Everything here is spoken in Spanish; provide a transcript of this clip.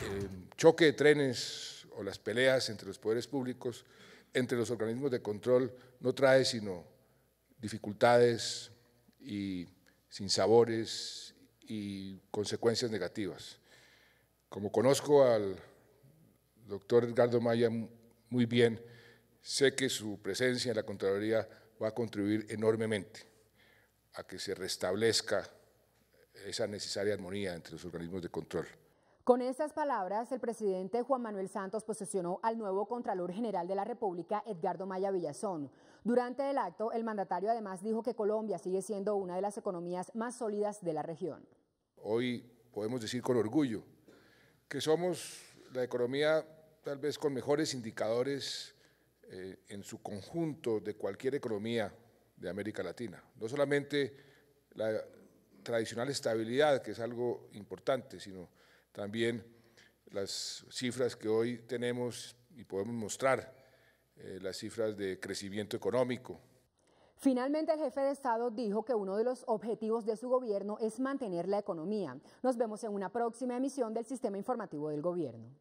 El eh, choque de trenes o las peleas entre los poderes públicos, entre los organismos de control, no trae sino dificultades y sinsabores y consecuencias negativas. Como conozco al doctor Edgardo Maya muy bien, sé que su presencia en la Contraloría va a contribuir enormemente a que se restablezca esa necesaria armonía entre los organismos de control. Con estas palabras, el presidente Juan Manuel Santos posesionó al nuevo Contralor General de la República, Edgardo Maya Villazón. Durante el acto, el mandatario además dijo que Colombia sigue siendo una de las economías más sólidas de la región. Hoy podemos decir con orgullo que somos la economía tal vez con mejores indicadores eh, en su conjunto de cualquier economía de América Latina. No solamente la, tradicional estabilidad, que es algo importante, sino también las cifras que hoy tenemos y podemos mostrar, eh, las cifras de crecimiento económico, Finalmente, el jefe de Estado dijo que uno de los objetivos de su gobierno es mantener la economía. Nos vemos en una próxima emisión del Sistema Informativo del Gobierno.